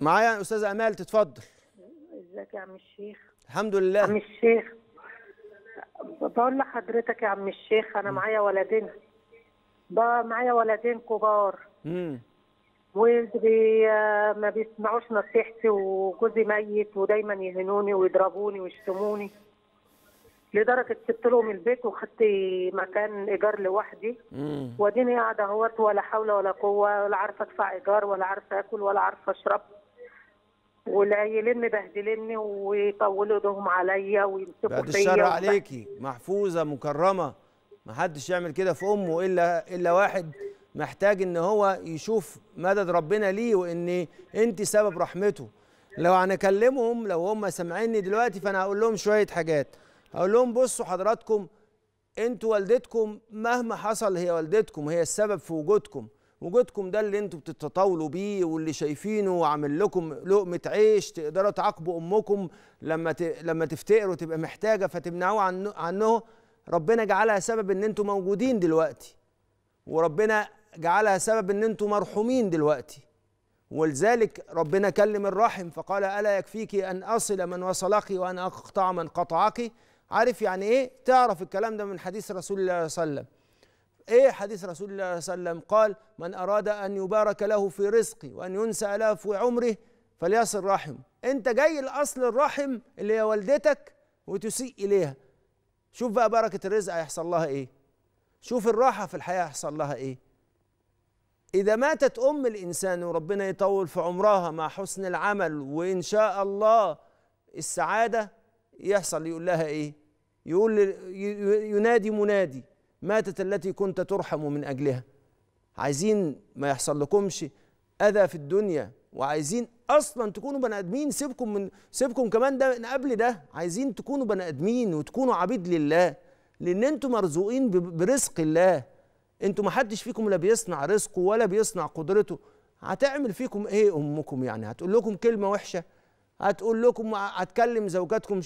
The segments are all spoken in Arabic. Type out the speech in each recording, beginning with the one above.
معايا استاذه امال تتفضل ازيك يا عم الشيخ الحمد لله عم الشيخ بقول لحضرتك يا عم الشيخ انا معايا ولدين بقى معايا ولدين كبار امم وجوزي آه، ما بيسمعوش نصيحتي وجوزي ميت ودايما يهنوني ويضربوني ويشتموني لدرجه سبت لهم البيت وخدت مكان ايجار لوحدي واديني قاعده اهوت ولا حول ولا قوه ولا عارفه ادفع ايجار ولا عارفه اكل ولا عارفه اشرب والعيلين مبهدليني ويطولوا ايدهم عليا ويمسكوا فيا الشر عليكي محفوظه مكرمه ما حدش يعمل كده في امه الا الا واحد محتاج ان هو يشوف مدد ربنا ليه وان انت سبب رحمته لو هنكلمهم لو هم سامعيني دلوقتي فانا هقول لهم شويه حاجات هقول لهم بصوا حضراتكم انتوا والدتكم مهما حصل هي والدتكم هي السبب في وجودكم وجودكم ده اللي انتوا بتتطاولوا بيه واللي شايفينه وعامل لكم لقمه عيش تقدروا تعاقبوا امكم لما ت... لما تفتقروا تبقى محتاجه فتمنعوه عنه, عنه ربنا جعلها سبب ان انتوا موجودين دلوقتي وربنا جعلها سبب ان انتوا مرحومين دلوقتي ولذلك ربنا كلم الرحم فقال الا يكفيك ان اصل من وصلك وان اقطع من قطعك عارف يعني ايه تعرف الكلام ده من حديث رسول الله صلى الله عليه وسلم ايه حديث رسول الله صلى الله عليه وسلم قال من اراد ان يبارك له في رزقه وان ينسى له في عمره فليصل رحم انت جاي لاصل الرحم اللي هي والدتك وتسيء اليها شوف بقى بركه الرزق هيحصل لها ايه شوف الراحه في الحياه هيحصل لها ايه اذا ماتت ام الانسان وربنا يطول في عمرها مع حسن العمل وان شاء الله السعاده يحصل يقول لها ايه يقول ينادي منادي ماتت التي كنت ترحم من اجلها عايزين ما يحصل لكمش اذى في الدنيا وعايزين اصلا تكونوا بني ادمين سيبكم من سيبكم كمان ده من قبل ده عايزين تكونوا بني ادمين وتكونوا عبيد لله لان انتم مرزوقين برزق الله انتم ما حدش فيكم لا بيصنع رزقه ولا بيصنع قدرته هتعمل فيكم ايه امكم يعني هتقول لكم كلمه وحشه هتقول لكم هتكلم زوجاتكم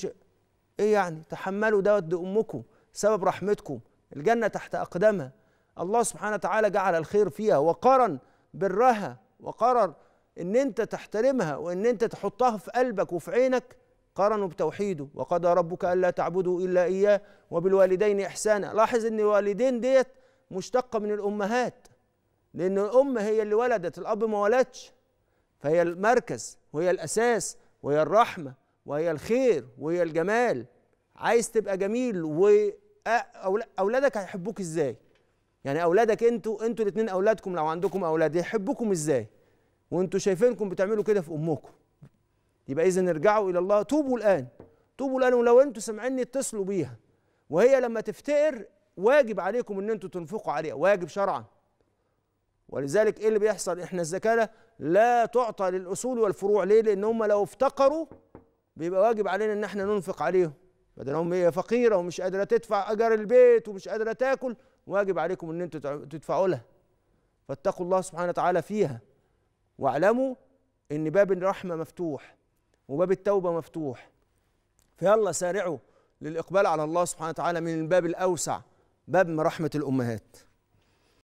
ايه يعني تحملوا دوت دي امكم سبب رحمتكم الجنة تحت أقدامها الله سبحانه وتعالى جعل الخير فيها وقرن برها وقرر ان انت تحترمها وان انت تحطها في قلبك وفي عينك قرنوا بتوحيده وقضى ربك الا تعبدوا الا اياه وبالوالدين احسانا لاحظ ان الوالدين ديت مشتقه من الامهات لان الام هي اللي ولدت الاب ما ولدش فهي المركز وهي الاساس وهي الرحمه وهي الخير وهي الجمال عايز تبقى جميل و اولادك هيحبوك ازاي يعني اولادك انتوا انتوا الاثنين اولادكم لو عندكم اولاد يحبوكم ازاي وانتوا شايفينكم بتعملوا كده في امكم يبقى اذا ارجعوا الى الله توبوا الان توبوا الان ولو انتوا سامعيني اتصلوا بيها وهي لما تفتقر واجب عليكم ان انتوا تنفقوا عليها واجب شرعا ولذلك ايه اللي بيحصل احنا الزكاه لا تعطى للاصول والفروع ليه لان هم لو افتقروا بيبقى واجب علينا ان احنا ننفق عليهم بدل ما هي فقيره ومش قادره تدفع اجر البيت ومش قادره تاكل واجب عليكم ان انتوا تدفعوا لها فاتقوا الله سبحانه وتعالى فيها واعلموا ان باب الرحمه مفتوح وباب التوبه مفتوح فيلا سارعوا للاقبال على الله سبحانه وتعالى من الباب الاوسع باب رحمه الامهات